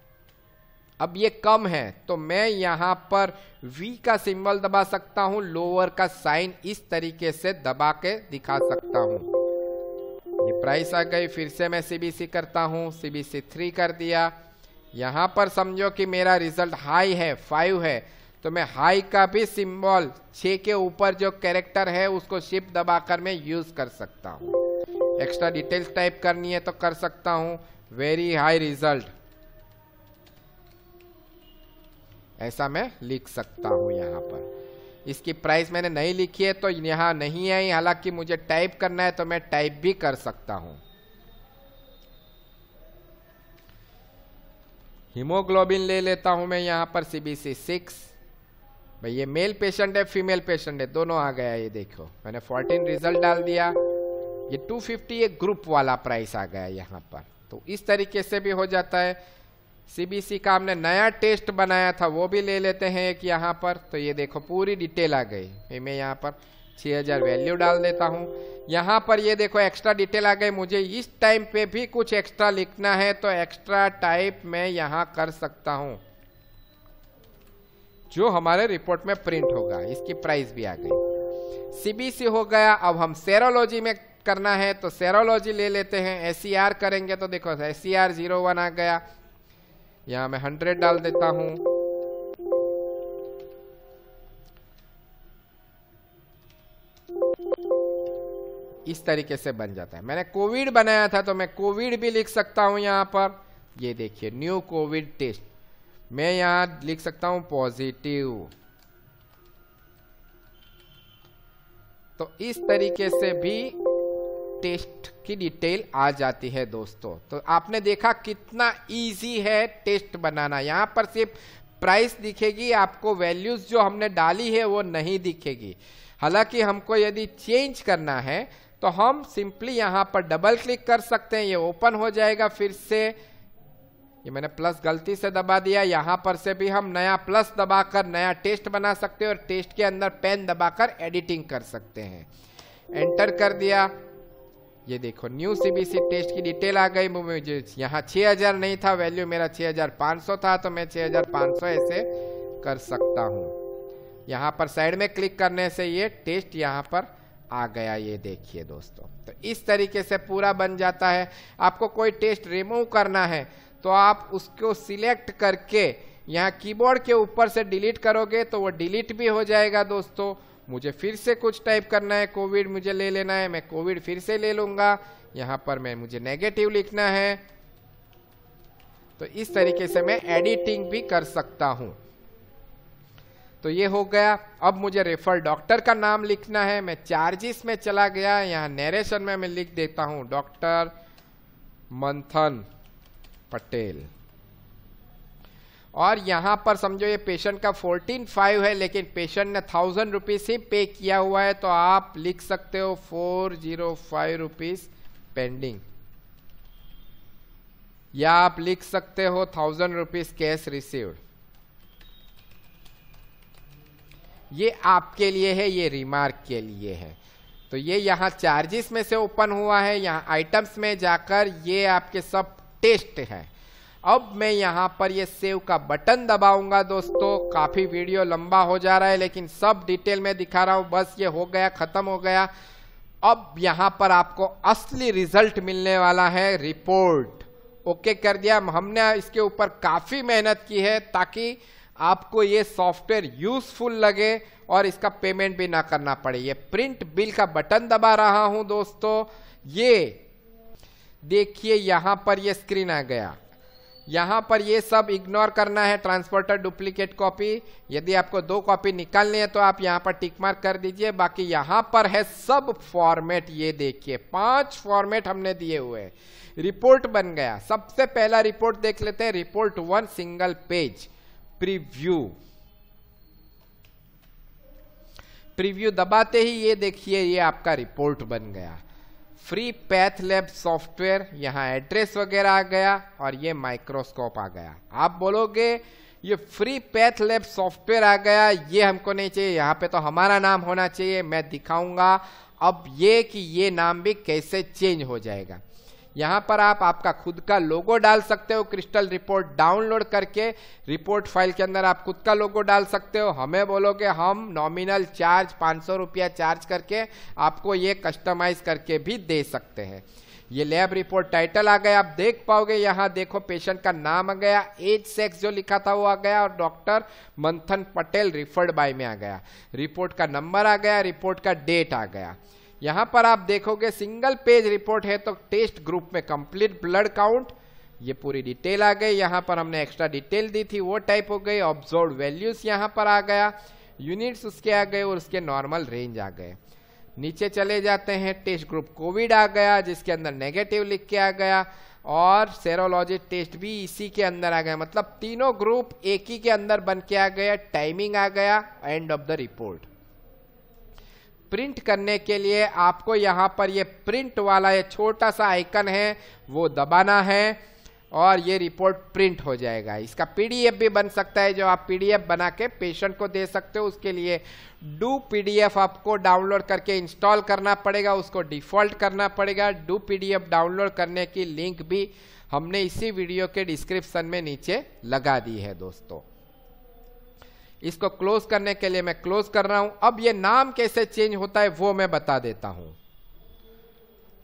अब ये कम है तो मैं यहाँ पर V का सिंबल दबा सकता हूँ लोअर का साइन इस तरीके से दबा के दिखा सकता हूँ प्राइस आ गई फिर से मैं सीबीसी करता हूँ सीबीसी थ्री कर दिया यहाँ पर समझो कि मेरा रिजल्ट हाई है फाइव है तो मैं हाई का भी सिंबल छः के ऊपर जो कैरेक्टर है उसको शिप दबाकर मैं यूज़ कर सकता हूँ एक्स्ट्रा डिटेल्स टाइप करनी है तो कर सकता हूँ वेरी हाई रिजल्ट ऐसा मैं लिख सकता हूँ यहाँ पर इसकी प्राइस मैंने नहीं लिखी है तो यहाँ नहीं आई हालांकि मुझे टाइप करना है तो मैं टाइप भी कर सकता हूँ हीमोग्लोबिन ले लेता हूँ मैं यहाँ पर सीबीसी सिक्स भाई ये मेल पेशेंट है फीमेल पेशेंट है दोनों आ गया ये देखो मैंने 14 रिजल्ट डाल दिया ये 250 ये ग्रुप वाला प्राइस आ गया यहाँ पर तो इस तरीके से भी हो जाता है सीबीसी का हमने नया टेस्ट बनाया था वो भी ले लेते हैं एक यहाँ पर तो ये देखो पूरी डिटेल आ गई मैं यहाँ पर 6000 वैल्यू डाल देता हूँ यहाँ पर ये देखो एक्स्ट्रा डिटेल आ गई मुझे इस टाइम पे भी कुछ एक्स्ट्रा लिखना है तो एक्स्ट्रा टाइप मैं यहाँ कर सकता हूँ जो हमारे रिपोर्ट में प्रिंट होगा इसकी प्राइस भी आ गई सीबीसी हो गया अब हम सेरोलॉजी में करना है तो सेरोलॉजी ले लेते हैं एस e करेंगे तो देखो एस सी e आ गया यहाँ मैं हंड्रेड डाल देता हूँ इस तरीके से बन जाता है मैंने कोविड बनाया था तो मैं कोविड भी लिख सकता हूं यहां पर ये देखिए न्यू कोविड टेस्ट मैं यहां लिख सकता हूं पॉजिटिव तो इस तरीके से भी टेस्ट की डिटेल आ जाती है दोस्तों तो आपने देखा कितना इजी है टेस्ट बनाना यहाँ पर सिर्फ प्राइस दिखेगी आपको वैल्यूज जो हमने डाली है वो नहीं दिखेगी हालांकि हमको यदि चेंज करना है तो हम सिंपली यहाँ पर डबल क्लिक कर सकते हैं ये ओपन हो जाएगा फिर से ये मैंने प्लस गलती से दबा दिया यहाँ पर से भी हम नया प्लस दबाकर नया टेस्ट बना सकते हैं और टेस्ट के अंदर पेन दबाकर एडिटिंग कर सकते हैं एंटर कर दिया ये देखो न्यू सीबीसी टेस्ट की डिटेल आ गई मुझे यहाँ 6000 नहीं था वैल्यू मेरा 6500 था तो मैं 6500 ऐसे कर सकता हूँ यहाँ पर साइड में क्लिक करने से ये टेस्ट यहाँ पर आ गया ये देखिए दोस्तों तो इस तरीके से पूरा बन जाता है आपको कोई टेस्ट रिमूव करना है तो आप उसको सिलेक्ट करके यहाँ कीबोर्ड के ऊपर से डिलीट करोगे तो वो डिलीट भी हो जाएगा दोस्तों मुझे फिर से कुछ टाइप करना है कोविड मुझे ले लेना है मैं कोविड फिर से ले लूंगा यहाँ पर मैं मुझे नेगेटिव लिखना है तो इस तरीके से मैं एडिटिंग भी कर सकता हूं तो ये हो गया अब मुझे रेफर डॉक्टर का नाम लिखना है मैं चार्जिस में चला गया यहाँ नेरेशन में मैं लिख देता हूँ डॉक्टर मंथन पटेल और यहाँ पर समझो ये पेशेंट का फोर्टीन फाइव है लेकिन पेशेंट ने थाउजेंड रुपीज़ ही पे किया हुआ है तो आप लिख सकते हो four zero five rupees pending या आप लिख सकते हो थाउजेंड रुपीज़ कैश रिसीव ये आपके लिए है ये रिमार्क के लिए है तो ये यहाँ चार्जेस में से ओपन हुआ है यहाँ आइटम्स में जाकर ये आपके सब टेस्ट है अब मैं यहाँ पर ये सेव का बटन दबाऊंगा दोस्तों काफी वीडियो लंबा हो जा रहा है लेकिन सब डिटेल में दिखा रहा हूँ बस ये हो गया खत्म हो गया अब यहाँ पर आपको असली रिजल्ट मिलने वाला है रिपोर्ट ओके कर दिया हमने इसके ऊपर काफी मेहनत की है ताकि आपको ये सॉफ्टवेयर यूजफुल लगे और इसका पेमेंट भी ना करना पड़े ये प्रिंट बिल का बटन दबा रहा हूं दोस्तों ये देखिए यहां पर ये स्क्रीन आ गया यहाँ पर ये सब इग्नोर करना है ट्रांसपोर्टर डुप्लीकेट कॉपी यदि आपको दो कॉपी निकालनी है तो आप यहाँ पर टिक मार्क कर दीजिए बाकी यहाँ पर है सब फॉर्मेट ये देखिए पांच फॉर्मेट हमने दिए हुए हैं रिपोर्ट बन गया सबसे पहला रिपोर्ट देख लेते हैं report one single page preview preview दबाते ही ये देखिए ये आपका रिपोर्ट बन गया फ्री पैथ लैब सॉफ्टवेयर यहाँ एड्रेस वगैरह आ गया और ये माइक्रोस्कोप आ गया आप बोलोगे ये फ्री पैथ लैब सॉफ्टवेयर आ गया ये हमको नहीं चाहिए यहाँ पे तो हमारा नाम होना चाहिए मैं दिखाऊंगा अब ये कि ये नाम भी कैसे चेंज हो जाएगा यहाँ पर आप आपका खुद का लोगो डाल सकते हो क्रिस्टल रिपोर्ट डाउनलोड करके रिपोर्ट फाइल के अंदर आप खुद का लोगो डाल सकते हो हमें बोलोगे हम नॉमिनल चार्ज पाँच सौ रुपया चार्ज करके आपको ये कस्टमाइज करके भी दे सकते हैं ये लैब रिपोर्ट टाइटल आ गया आप देख पाओगे यहाँ देखो पेशेंट का नाम आ गया एज सेक्स जो लिखा था वो आ गया और डॉक्टर मंथन पटेल रिफर्ड बाय में आ गया रिपोर्ट का नंबर आ गया रिपोर्ट का डेट आ गया यहां पर आप देखोगे सिंगल पेज रिपोर्ट है तो टेस्ट ग्रुप में कंप्लीट ब्लड काउंट ये पूरी डिटेल आ गई यहाँ पर हमने एक्स्ट्रा डिटेल दी थी वो टाइप हो गई ऑब्जर्व वैल्यूज यहाँ पर आ गया यूनिट्स उसके आ गए और उसके नॉर्मल रेंज आ गए नीचे चले जाते हैं टेस्ट ग्रुप कोविड आ गया जिसके अंदर नेगेटिव लिख के आ गया और सेरोलॉजी टेस्ट भी इसी के अंदर आ गया मतलब तीनों ग्रुप एक ही के अंदर बन के आ गया टाइमिंग आ गया end of the report print करने के लिए आपको यहाँ पर ये प्रिंट वाला ये छोटा सा आइकन है वो दबाना है और ये रिपोर्ट प्रिंट हो जाएगा इसका पीडीएफ भी बन सकता है जो आप पीडीएफ बना के पेशेंट को दे सकते हो उसके लिए डू पीडीएफ आपको डाउनलोड करके इंस्टॉल करना पड़ेगा उसको डिफॉल्ट करना पड़ेगा डू पीडीएफ डाउनलोड करने की लिंक भी हमने इसी वीडियो के डिस्क्रिप्शन में नीचे लगा दी है दोस्तों इसको क्लोज करने के लिए मैं क्लोज कर रहा हूं अब ये नाम कैसे चेंज होता है वो मैं बता देता हूं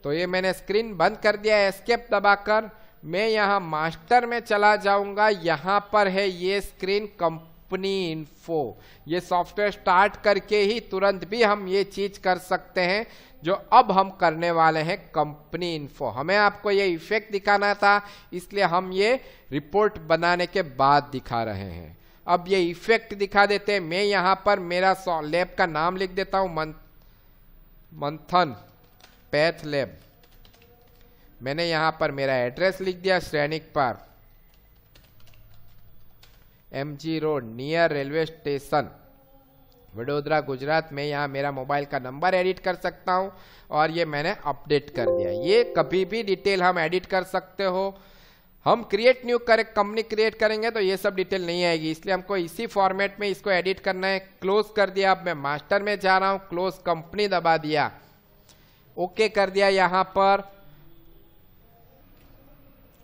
तो ये मैंने स्क्रीन बंद कर दिया है एस्केप दबाकर मैं यहां मास्टर में चला जाऊंगा यहां पर है ये स्क्रीन कंपनी इन्फो ये सॉफ्टवेयर स्टार्ट करके ही तुरंत भी हम ये चीज कर सकते हैं जो अब हम करने वाले हैं कंपनी इन्फो हमें आपको ये इफेक्ट दिखाना था इसलिए हम ये रिपोर्ट बनाने के बाद दिखा रहे हैं अब ये इफेक्ट दिखा देते हैं मैं यहाँ पर मेरा लैब का नाम लिख देता हूं मन, मंथन पैथ लैब मैंने यहां पर मेरा एड्रेस लिख दिया श्रेणिक पर M G road near railway station Vadodara Gujarat में यहाँ मेरा मोबाइल का नंबर एडिट कर सकता हूँ और ये मैंने अपडेट कर दिया ये कभी भी डिटेल हम एडिट कर सकते हो हम क्रिएट न्यू कर कंपनी क्रिएट करेंगे तो ये सब डिटेल नहीं आएगी इसलिए हमको इसी फॉर्मेट में इसको एडिट करना है क्लोज कर दिया अब मैं मास्टर में जा रहा हूँ क्लोज कंपनी दबा दिया ओके कर दिया यहाँ पर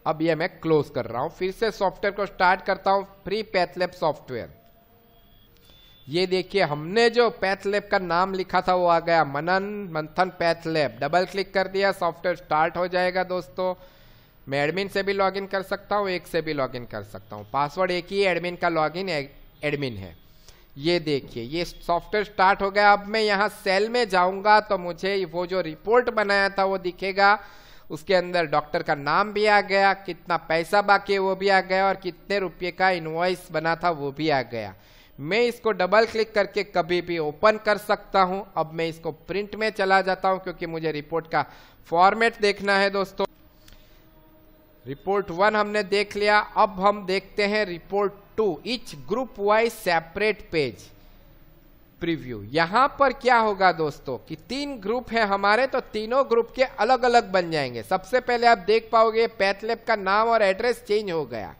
अब ये मैं क्लोज कर रहा हूँ फिर से सॉफ्टवेयर को स्टार्ट करता हूँ फ्री पैथलेप सॉफ्टवेयर ये देखिए हमने जो पैथलेप का नाम लिखा था वो आ गया मनन मंथन पैथलेप डबल क्लिक कर दिया सॉफ्टवेयर स्टार्ट हो जाएगा दोस्तों मैं एडमिन से भी लॉगिन कर सकता हूँ एक से भी लॉगिन कर सकता हूँ पासवर्ड एक ही एडमिन का लॉगिन एडमिन है ये देखिए ये सॉफ्टवेयर स्टार्ट हो गया अब मैं यहाँ सेल में जाऊँगा तो मुझे वो जो रिपोर्ट बनाया था वो दिखेगा उसके अंदर डॉक्टर का नाम भी आ गया कितना पैसा बाकी है वो भी आ गया और कितने रुपये का इन्वॉइस बना था वो भी आ गया मैं इसको डबल क्लिक करके कभी भी ओपन कर सकता हूं अब मैं इसको प्रिंट में चला जाता हूं क्योंकि मुझे रिपोर्ट का फॉर्मेट देखना है दोस्तों रिपोर्ट वन हमने देख लिया अब हम देखते हैं report two each group wise separate page preview यहां पर क्या होगा दोस्तों कि तीन ग्रुप है हमारे तो तीनों ग्रुप के अलग अलग बन जाएंगे सबसे पहले आप देख पाओगे पैथलेप का नाम और एड्रेस चेंज हो गया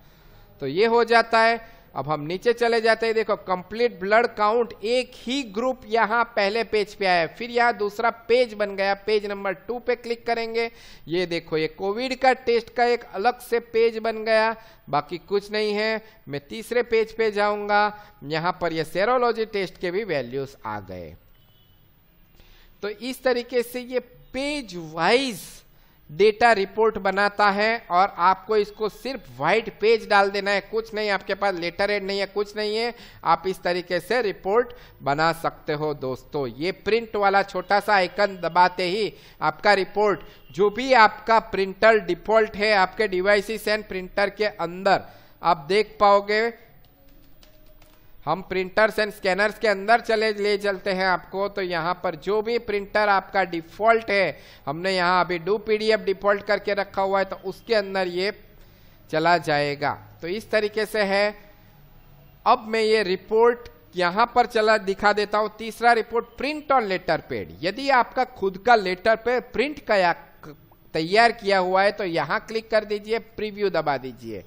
तो ये हो जाता है अब हम नीचे चले जाते हैं देखो कंप्लीट ब्लड काउंट एक ही ग्रुप यहाँ पहले पेज पे आया फिर यहाँ दूसरा पेज बन गया पेज नंबर टू पे क्लिक करेंगे ये देखो ये कोविड का टेस्ट का एक अलग से पेज बन गया बाकी कुछ नहीं है मैं तीसरे पेज पे जाऊंगा यहाँ पर ये सेरोलॉजी टेस्ट के भी वैल्यूज आ गए तो इस तरीके से ये पेज वाइज डेटा रिपोर्ट बनाता है और आपको इसको सिर्फ व्हाइट पेज डाल देना है कुछ नहीं आपके पास लेटर एड नहीं है कुछ नहीं है आप इस तरीके से रिपोर्ट बना सकते हो दोस्तों ये प्रिंट वाला छोटा सा आइकन दबाते ही आपका रिपोर्ट जो भी आपका प्रिंटर डिफॉल्ट है आपके डिवाइसिस एंड प्रिंटर के अंदर आप देख पाओगे हम प्रिंटर्स एंड स्कैनर्स के अंदर चले ले चलते हैं आपको तो यहाँ पर जो भी प्रिंटर आपका डिफॉल्ट है हमने यहाँ अभी डू पीडीएफ डिफॉल्ट करके रखा हुआ है तो उसके अंदर ये चला जाएगा तो इस तरीके से है अब मैं ये रिपोर्ट यहां पर चला दिखा देता हूं तीसरा रिपोर्ट प्रिंट और लेटर पेड यदि आपका खुद का लेटर पेड प्रिंट तैयार किया हुआ है तो यहां क्लिक कर दीजिए प्रीव्यू दबा दीजिए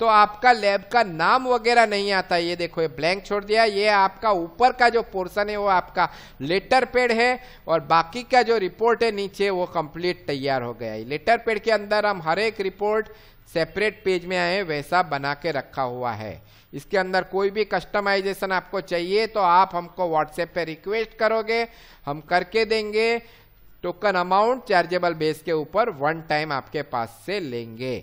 तो आपका लैब का नाम वगैरह नहीं आता ये देखो ये ब्लैंक छोड़ दिया ये आपका ऊपर का जो पोर्सन है वो आपका लेटर पेड है और बाकी का जो रिपोर्ट है नीचे वो कंप्लीट तैयार हो गया है लेटर पेड के अंदर हम हर एक रिपोर्ट सेपरेट पेज में आए वैसा बना के रखा हुआ है इसके अंदर कोई भी कस्टमाइजेशन आपको चाहिए तो आप हमको व्हाट्सएप पे रिक्वेस्ट करोगे हम करके देंगे टोकन अमाउंट चार्जेबल बेस के ऊपर वन टाइम आपके पास से लेंगे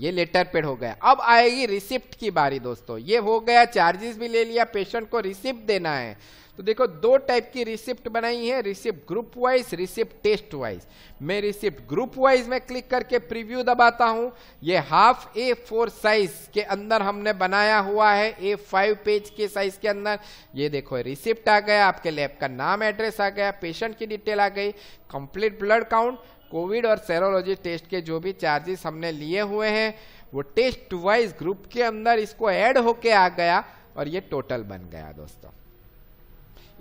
ये लेटर पेड हो गया अब आएगी रिसिप्ट की बारी दोस्तों ये हो गया चार्जेस भी ले लिया पेशेंट को रिसिप्ट देना है तो देखो दो टाइप की रिसिप्ट बनाई है receipt group wise receipt test wise मैं रिसिप्ट ग्रुप वाइज में क्लिक करके प्रीव्यू दबाता हूं ये हाफ ए फोर साइज के अंदर हमने बनाया हुआ है ए फाइव पेज के साइज के अंदर ये देखो रिसिप्ट आ गया आपके लैब का नाम एड्रेस आ गया पेशेंट की डिटेल आ गई कंप्लीट ब्लड काउंट कोविड और सेरोलॉजी टेस्ट के जो भी चार्जेस हमने लिए हुए हैं वो टेस्ट वाइज ग्रुप के अंदर इसको ऐड होके आ गया और ये टोटल बन गया दोस्तों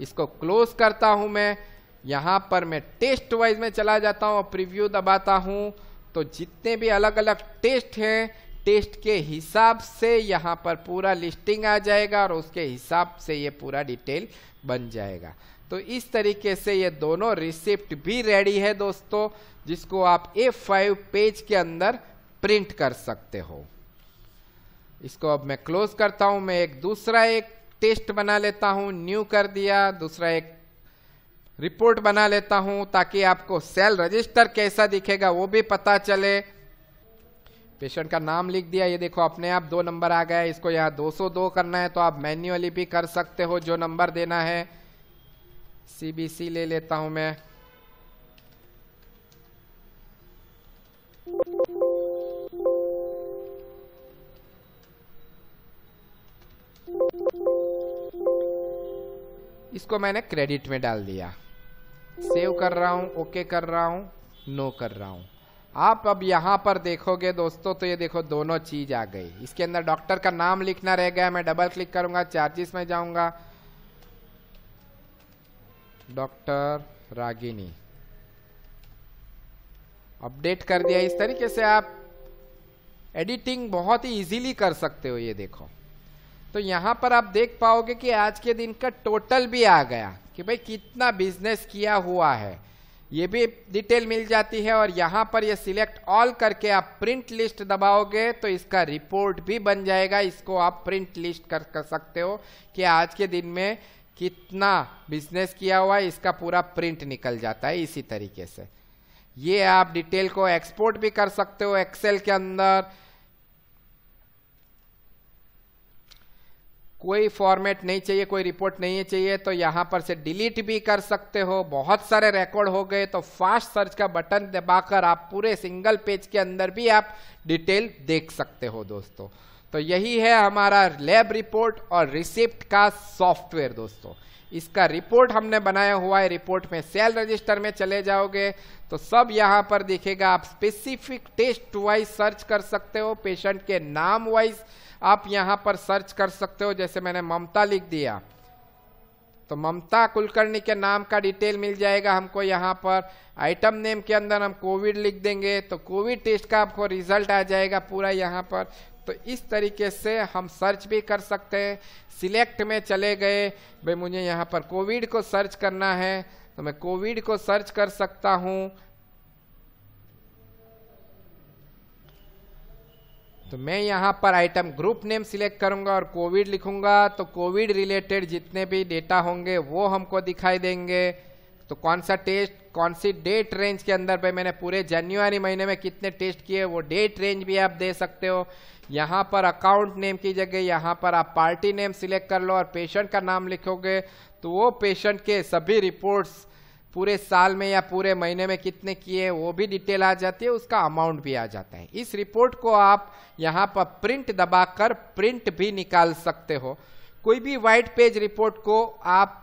इसको क्लोज करता हूं मैं यहां पर मैं टेस्ट वाइज में चला जाता हूं और प्रीव्यू दबाता हूं तो जितने भी अलग अलग टेस्ट हैं टेस्ट के हिसाब से यहाँ पर पूरा लिस्टिंग आ जाएगा और उसके हिसाब से ये पूरा डिटेल बन जाएगा तो इस तरीके से ये दोनों रिसिप्ट भी रेडी है दोस्तों जिसको आप ए फाइव पेज के अंदर प्रिंट कर सकते हो इसको अब मैं क्लोज करता हूं मैं एक दूसरा एक टेस्ट बना लेता हूं न्यू कर दिया दूसरा एक रिपोर्ट बना लेता हूं ताकि आपको सेल रजिस्टर कैसा दिखेगा वो भी पता चले पेशेंट का नाम लिख दिया ये देखो अपने आप दो नंबर आ गया इसको यहाँ 202 करना है तो आप मैन्युअली भी कर सकते हो जो नंबर देना है सीबीसी ले लेता हूं मैं इसको मैंने क्रेडिट में डाल दिया सेव कर रहा हूं ओके कर रहा हूं नो कर रहा हूं आप अब यहां पर देखोगे दोस्तों तो ये देखो दोनों चीज आ गई इसके अंदर डॉक्टर का नाम लिखना रह गया मैं डबल क्लिक करूंगा चार्जेस में जाऊंगा डॉक्टर रागिनी अपडेट कर दिया इस तरीके से आप एडिटिंग बहुत ही इजीली कर सकते हो ये देखो तो यहाँ पर आप देख पाओगे कि आज के दिन का टोटल भी आ गया कि भाई कितना बिजनेस किया हुआ है ये भी डिटेल मिल जाती है और यहाँ पर ये सिलेक्ट ऑल करके आप प्रिंट लिस्ट दबाओगे तो इसका रिपोर्ट भी बन जाएगा इसको आप प्रिंट लिस्ट कर, कर सकते हो कि आज के दिन में कितना बिजनेस किया हुआ है इसका पूरा प्रिंट निकल जाता है इसी तरीके से ये आप डिटेल को एक्सपोर्ट भी कर सकते हो एक्सेल के अंदर कोई फॉर्मेट नहीं चाहिए कोई रिपोर्ट नहीं चाहिए तो यहां पर से डिलीट भी कर सकते हो बहुत सारे रिकॉर्ड हो गए तो फास्ट सर्च का बटन दबाकर आप पूरे सिंगल पेज के अंदर भी आप डिटेल देख सकते हो दोस्तों तो यही है हमारा लैब रिपोर्ट और रिसिप्ट का सॉफ्टवेयर दोस्तों इसका रिपोर्ट हमने बनाया हुआ है रिपोर्ट में सेल रजिस्टर में चले जाओगे तो सब यहाँ पर दिखेगा आप स्पेसिफिक टेस्ट वाइज सर्च कर सकते हो पेशेंट के नाम वाइज आप यहाँ पर सर्च कर सकते हो जैसे मैंने ममता लिख दिया तो ममता कुलकर्णी के नाम का डिटेल मिल जाएगा हमको यहाँ पर आइटम नेम के अंदर हम कोविड लिख देंगे तो कोविड टेस्ट का आपको रिजल्ट आ जाएगा पूरा यहाँ पर तो इस तरीके से हम सर्च भी कर सकते हैं सिलेक्ट में चले गए भाई मुझे यहाँ पर कोविड को सर्च करना है तो मैं कोविड को सर्च कर सकता हूँ तो मैं यहाँ पर आइटम ग्रुप नेम सिलेक्ट करूँगा और कोविड लिखूँगा तो कोविड रिलेटेड जितने भी डेटा होंगे वो हमको दिखाई देंगे तो कौन सा टेस्ट कौन सी डेट रेंज के अंदर पे मैंने पूरे जनवरी महीने में कितने टेस्ट किए वो डेट रेंज भी आप दे सकते हो यहाँ पर अकाउंट नेम की जगह यहाँ पर आप पार्टी नेम सिलेक्ट कर लो और पेशेंट का नाम लिखोगे तो वो पेशेंट के सभी रिपोर्ट्स पूरे साल में या पूरे महीने में कितने किए वो भी डिटेल आ जाती है उसका अमाउंट भी आ जाता है इस रिपोर्ट को आप यहाँ पर प्रिंट दबाकर प्रिंट भी निकाल सकते हो कोई भी वाइट पेज रिपोर्ट को आप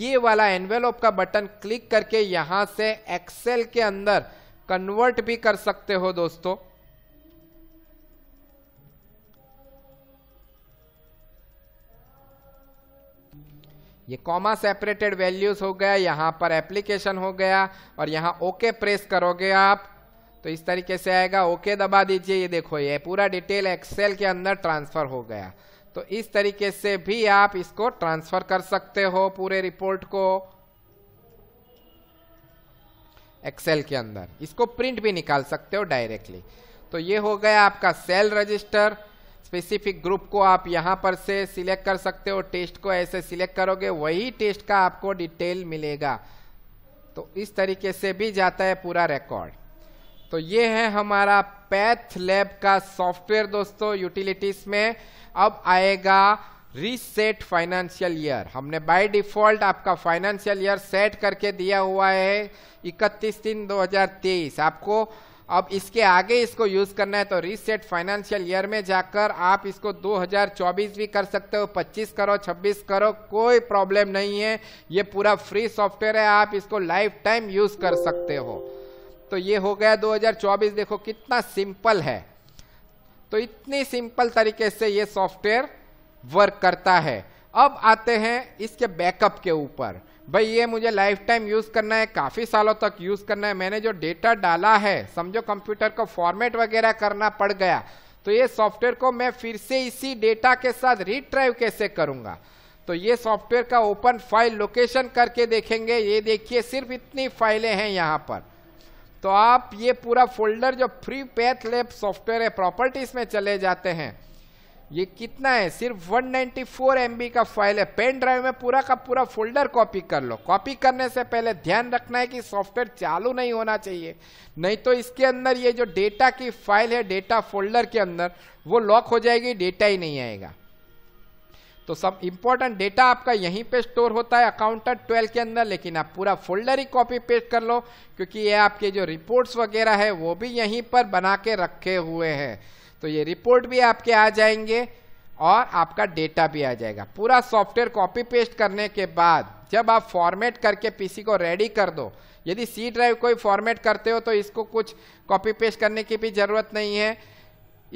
ये वाला एनवेलोप का बटन क्लिक करके यहां से एक्सेल के अंदर कन्वर्ट भी कर सकते हो दोस्तों ये कॉमा सेपरेटेड वैल्यूज हो गया यहां पर एप्लीकेशन हो गया और यहां ओके प्रेस करोगे आप तो इस तरीके से आएगा ओके दबा दीजिए ये देखो ये पूरा डिटेल एक्सेल के अंदर ट्रांसफर हो गया तो इस तरीके से भी आप इसको ट्रांसफर कर सकते हो पूरे रिपोर्ट को एक्सेल के अंदर इसको प्रिंट भी निकाल सकते हो डायरेक्टली तो ये हो गया आपका सेल रजिस्टर स्पेसिफिक ग्रुप को आप यहां पर से सिलेक्ट कर सकते हो टेस्ट को ऐसे सिलेक्ट करोगे वही टेस्ट का आपको डिटेल मिलेगा तो इस तरीके से भी जाता है पूरा रिकॉर्ड तो ये है हमारा पैथ लैब का सॉफ्टवेयर दोस्तों यूटिलिटीज में अब आएगा रीसेट फाइनेंशियल ईयर हमने बाय डिफॉल्ट आपका फाइनेंशियल ईयर सेट करके दिया हुआ है 31 तीन 2023 आपको अब इसके आगे इसको यूज करना है तो रीसेट फाइनेंशियल ईयर में जाकर आप इसको 2024 भी कर सकते हो 25 करो 26 करो कोई प्रॉब्लम नहीं है ये पूरा फ्री सॉफ्टवेयर है आप इसको लाइफ टाइम यूज कर सकते हो तो ये हो गया 2024 देखो कितना सिंपल है तो इतनी सिंपल तरीके से ये सॉफ्टवेयर वर्क करता है अब आते हैं इसके बैकअप के ऊपर भाई ये मुझे लाइफ टाइम यूज़ करना है काफ़ी सालों तक यूज़ करना है मैंने जो डेटा डाला है समझो कंप्यूटर को फॉर्मेट वगैरह करना पड़ गया तो ये सॉफ्टवेयर को मैं फिर से इसी डेटा के साथ रिट्राइव कैसे करूंगा तो ये सॉफ्टवेयर का ओपन फाइल लोकेशन करके देखेंगे ये देखिए सिर्फ इतनी फाइलें हैं यहाँ पर तो आप ये पूरा फोल्डर जो फ्री पैथ लेब सॉफ्टवेयर है प्रॉपर्टीज में चले जाते हैं ये कितना है सिर्फ 194 नाइन्टी का फाइल है पेन ड्राइव में पूरा का पूरा फोल्डर कॉपी कर लो कॉपी करने से पहले ध्यान रखना है कि सॉफ्टवेयर चालू नहीं होना चाहिए नहीं तो इसके अंदर ये जो डेटा की फाइल है डेटा फोल्डर के अंदर वो लॉक हो जाएगी डेटा ही नहीं आएगा तो सब इंपॉर्टेंट डेटा आपका यहीं पे स्टोर होता है अकाउंटेंट 12 के अंदर लेकिन आप पूरा फोल्डर ही कॉपी पेस्ट कर लो क्योंकि ये आपके जो रिपोर्ट्स वगैरह है वो भी यहीं पर बना के रखे हुए हैं तो ये रिपोर्ट भी आपके आ जाएंगे और आपका डेटा भी आ जाएगा पूरा सॉफ्टवेयर कॉपी पेस्ट करने के बाद जब आप फॉर्मेट करके पीसी को रेडी कर दो यदि सी ड्राइव कोई फॉर्मेट करते हो तो इसको कुछ कॉपी पेस्ट करने की भी ज़रूरत नहीं है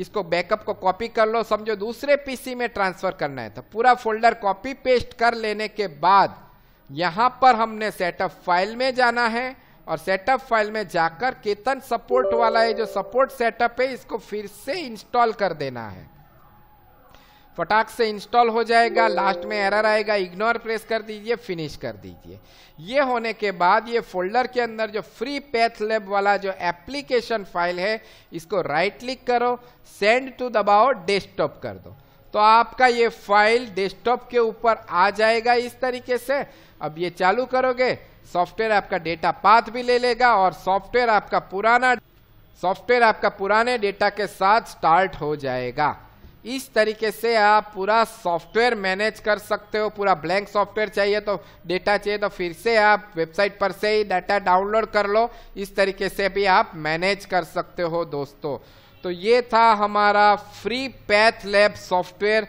इसको बैकअप को कॉपी कर लो समझो दूसरे पीसी में ट्रांसफर करना है तो पूरा फोल्डर कॉपी पेस्ट कर लेने के बाद यहां पर हमने सेटअप फाइल में जाना है और सेटअप फाइल में जाकर केतन सपोर्ट वाला है जो सपोर्ट सेटअप है इसको फिर से इंस्टॉल कर देना है फटाक से इंस्टॉल हो जाएगा लास्ट में एरर आएगा इग्नोर प्रेस कर दीजिए फिनिश कर दीजिए ये होने के बाद ये फोल्डर के अंदर जो फ्री पैथ लैब वाला जो एप्लीकेशन फाइल है इसको राइट क्लिक करो सेंड टू दबाओ डेस्कटॉप कर दो तो आपका ये फाइल डेस्कटॉप के ऊपर आ जाएगा इस तरीके से अब ये चालू करोगे सॉफ्टवेयर आपका डेटा पाथ भी ले लेगा और सॉफ्टवेयर आपका पुराना सॉफ्टवेयर आपका पुराने डेटा के साथ स्टार्ट हो जाएगा इस तरीके से आप पूरा सॉफ्टवेयर मैनेज कर सकते हो पूरा ब्लैंक सॉफ्टवेयर चाहिए तो डेटा चाहिए तो फिर से आप वेबसाइट पर से ही डाटा डाउनलोड कर लो इस तरीके से भी आप मैनेज कर सकते हो दोस्तों तो ये था हमारा free path lab software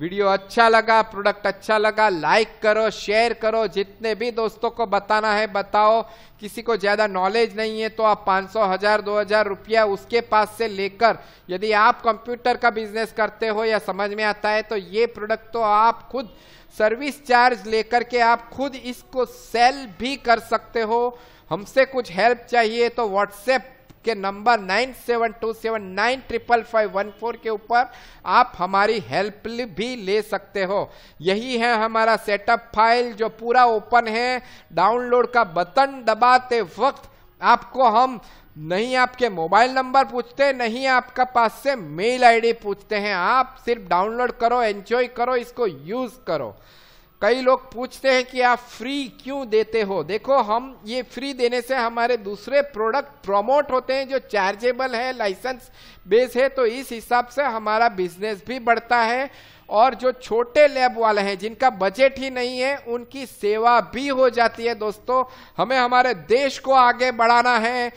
video अच्छा लगा प्रोडक्ट अच्छा लगा लाइक करो शेयर करो जितने भी दोस्तों को बताना है बताओ किसी को ज़्यादा नॉलेज नहीं है तो आप 500 हजार दो हजार रुपया उसके पास से लेकर यदि आप कंप्यूटर का बिजनेस करते हो या समझ में आता है तो ये प्रोडक्ट तो आप खुद सर्विस चार्ज लेकर के आप खुद इसको सेल भी कर सकते हो हमसे कुछ हेल्प चाहिए तो व्हाट्सएप के number nine seven two seven nine triple five one four के ऊपर आप हमारी हेल्प भी ले सकते हो यही है हमारा सेटअप फाइल जो पूरा ओपन है डाउनलोड का बटन दबाते वक्त आपको हम नहीं आपके मोबाइल नंबर पूछते नहीं आपका पास से मेल आईडी पूछते हैं आप सिर्फ डाउनलोड करो एंजॉय करो इसको यूज करो कई लोग पूछते हैं कि आप फ्री क्यों देते हो देखो हम ये फ्री देने से हमारे दूसरे प्रोडक्ट प्रमोट होते हैं जो चार्जेबल है लाइसेंस बेस है तो इस हिसाब से हमारा बिजनेस भी बढ़ता है और जो छोटे लैब वाले हैं जिनका बजट ही नहीं है उनकी सेवा भी हो जाती है दोस्तों हमें हमारे देश को आगे बढ़ाना है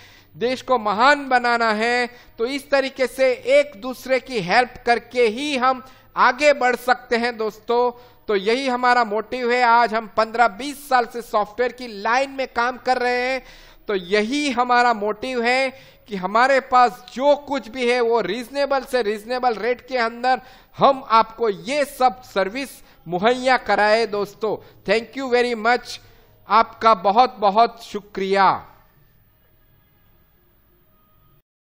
देश को महान बनाना है तो इस तरीके से एक दूसरे की हेल्प करके ही हम आगे बढ़ सकते हैं दोस्तों तो यही हमारा मोटिव है आज हम 15-20 साल से सॉफ्टवेयर की लाइन में काम कर रहे हैं तो यही हमारा मोटिव है कि हमारे पास जो कुछ भी है वो रीजनेबल से रीजनेबल रेट के अंदर हम आपको ये सब सर्विस मुहैया कराए दोस्तों थैंक यू वेरी मच आपका बहुत बहुत शुक्रिया